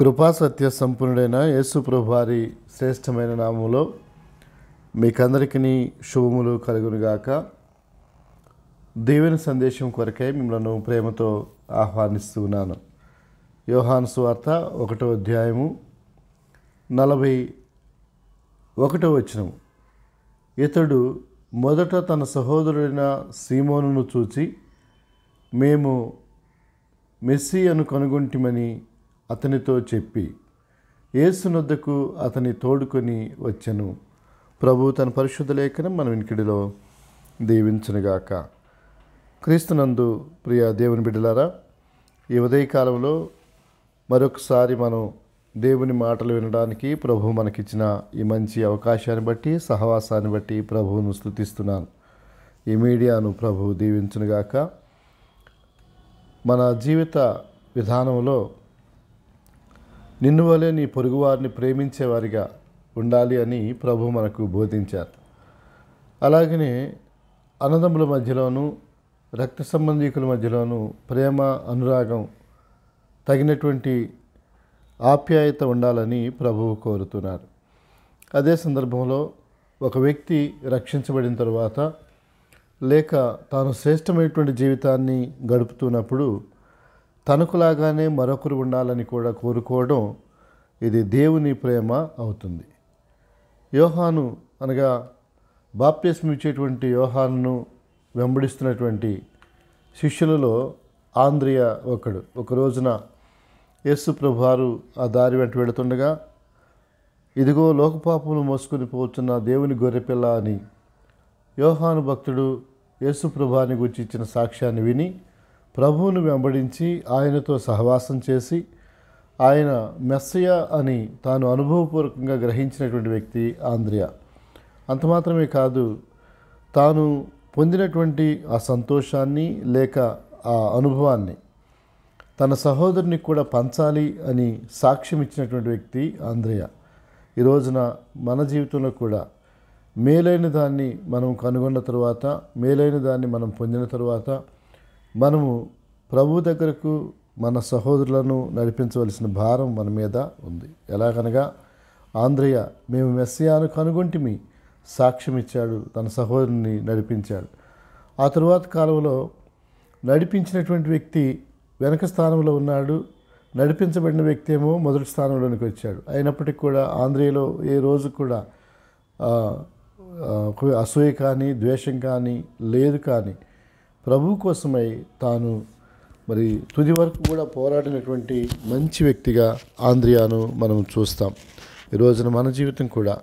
కృపా సత్య సంపన్నుడైన యేసుప్రభువారి శ్రేష్టమైన నామంలో మీకందరికీ శుభములు కలుగునుగాక దేవుని సందేశం కొరకై మిమ్మల్ని ప్రేమతో ఆహ్వానిస్తున్నాను యోహాను స్వార్త ఒకటో అధ్యాయము నలభై ఒకటో వచనము ఇతడు మొదట తన సహోదరుడైన సీమోనును చూచి మేము మెస్సీ అను కనుగొంటిమని అతనితో చెప్పి ఏసునొద్దకు అతని తోడుకొని వచ్చెను ప్రభు తన పరిశుద్ధ లేఖనం మన వినికిడిలో దీవించనుగాక క్రీస్తునందు ప్రియ దేవుని బిడ్డలారా ఈ ఉదయకాలంలో మరొకసారి మనం దేవుని మాటలు వినడానికి ప్రభు మనకిచ్చిన ఈ మంచి అవకాశాన్ని బట్టి సహవాసాన్ని బట్టి ప్రభువును స్థుతిస్తున్నాను ఈ మీడియాను ప్రభు దీవించునుగాక మన జీవిత విధానంలో నిన్ను వలె నీ పొరుగువారిని ప్రేమించేవారిగా ఉండాలి అని ప్రభు మనకు బోధించారు అలాగనే అన్నదమ్ముల మధ్యలోనూ రక్త సంబంధికుల మధ్యలోనూ ప్రేమ అనురాగం తగినటువంటి ఆప్యాయత ఉండాలని ప్రభువు కోరుతున్నారు అదే సందర్భంలో ఒక వ్యక్తి రక్షించబడిన తర్వాత లేక తాను శ్రేష్టమైనటువంటి జీవితాన్ని గడుపుతున్నప్పుడు తనకులాగానే మరొకరు ఉండాలని కూడా కోరుకోవడం ఇది దేవుని ప్రేమ అవుతుంది యోహాను అనగా బాప్తిస్మ ఇచ్చేటువంటి యోహాను వెంబడిస్తున్నటువంటి శిష్యులలో ఆంధ్రియ ఒకడు ఒక రోజున యేసు ప్రభువారు ఆ దారి వెంట వెళుతుండగా ఇదిగో లోకపాపములు మోసుకుని పోతున్న దేవుని గొర్రెపిల్ల అని యోహాను భక్తుడు యేసు ప్రభాని గురించి ఇచ్చిన సాక్ష్యాన్ని విని ప్రభువును వెంబడించి ఆయనతో సహవాసం చేసి ఆయన మెస్సయ అని తాను అనుభవపూర్వకంగా గ్రహించినటువంటి వ్యక్తి ఆంధ్రియా అంత మాత్రమే కాదు తాను పొందినటువంటి ఆ సంతోషాన్ని లేక ఆ అనుభవాన్ని తన సహోదరుని కూడా పంచాలి అని సాక్ష్యం ఇచ్చినటువంటి వ్యక్తి ఆంధ్రయ ఈరోజున మన జీవితంలో కూడా మేలైన దాన్ని మనం కనుగొన్న తర్వాత మేలైన దాన్ని మనం పొందిన తర్వాత మనము ప్రభు దగ్గరకు మన సహోదరులను నడిపించవలసిన భారం మన మీద ఉంది ఎలాగనగా ఆంధ్రయ మేము మెస్సియాను కనుగొంటిమి సాక్ష్యం ఇచ్చాడు తన సహోదరుని నడిపించాడు ఆ తరువాత కాలంలో నడిపించినటువంటి వ్యక్తి వెనక స్థానంలో ఉన్నాడు నడిపించబడిన వ్యక్తి ఏమో మొదటి స్థానంలోనికి వచ్చాడు అయినప్పటికీ కూడా ఆంధ్రలో ఏ రోజు కూడా అసూయ కానీ ద్వేషం కానీ లేదు కానీ ప్రభు కోసమై తాను మరి తుది వరకు కూడా పోరాడినటువంటి మంచి వ్యక్తిగా ఆంధ్రియాను మనం చూస్తాం ఈ రోజున మన జీవితం కూడా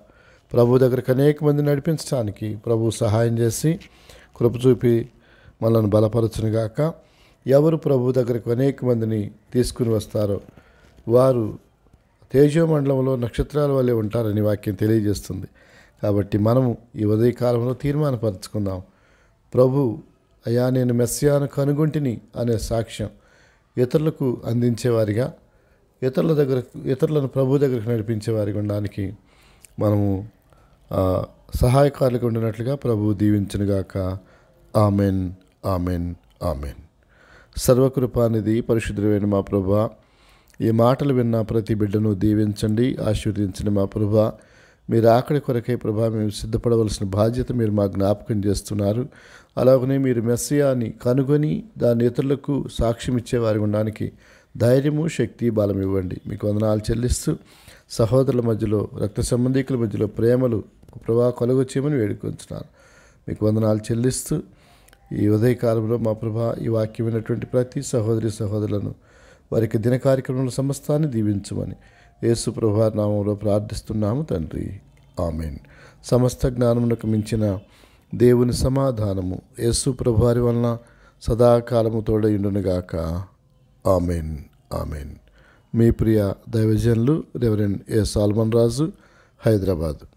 ప్రభు దగ్గరకు అనేక మంది నడిపించడానికి ప్రభు సహాయం చేసి కృప చూపి మనల్ని బలపరచునుగాక ఎవరు ప్రభు దగ్గరకు అనేక మందిని తీసుకుని వస్తారో వారు తేజోమండలంలో నక్షత్రాల వల్లే ఉంటారని వాక్యం తెలియజేస్తుంది కాబట్టి మనము ఈ ఉదయకాలంలో తీర్మానపరచుకుందాం ప్రభు అయా నేను మెస్సియాను కనుగొంటిని అనే సాక్ష్యం ఇతరులకు అందించేవారిగా ఇతరుల దగ్గర ఇతరులను ప్రభు దగ్గరకు నడిపించేవారిగా ఉండడానికి మనము సహాయకారులుగా ఉండినట్లుగా ప్రభు దీవించనుగాక ఆమెన్ ఆమెన్ ఆమెన్ సర్వకృపానిధి పరిశుద్ధమైన మా ప్రభా ఈ మాటలు విన్న ప్రతి బిడ్డను దీవించండి ఆశీర్వదించండి మా ప్రభా మీరు ఆకలి కొరకై ప్రభా మేము సిద్ధపడవలసిన బాధ్యత మీరు మా జ్ఞాపకం చేస్తున్నారు అలాగనే మీరు మెస్సియాని కనుగొని దాని ఇతరులకు సాక్ష్యం ఇచ్చేవారి ఉండడానికి ధైర్యము శక్తి బలం ఇవ్వండి మీకు వందనాలు చెల్లిస్తూ సహోదరుల మధ్యలో రక్త సంబంధికుల మధ్యలో ప్రేమలు ప్రభా కొలగొచ్చేయమని వేడుకొంచున్నాను మీకు వందనాలు చెల్లిస్తూ ఈ ఉదయకాలంలో మా ప్రభా ఈ వాక్యమైనటువంటి ప్రతి సహోదరి సహోదరులను వారికి దిన కార్యక్రమంలో సమస్తాన్ని దీవించమని యేసు నామంలో ప్రార్థిస్తున్నాము తండ్రి ఆమెన్ సమస్త జ్ఞానమునకు మించిన దేవుని సమాధానము యేసు ప్రభువారి వలన సదాకాలము తోడయుండునుగాక ఆమెన్ ఆమెన్ మీ ప్రియ దైవజనులు reverend A Solomon Raju Hyderabad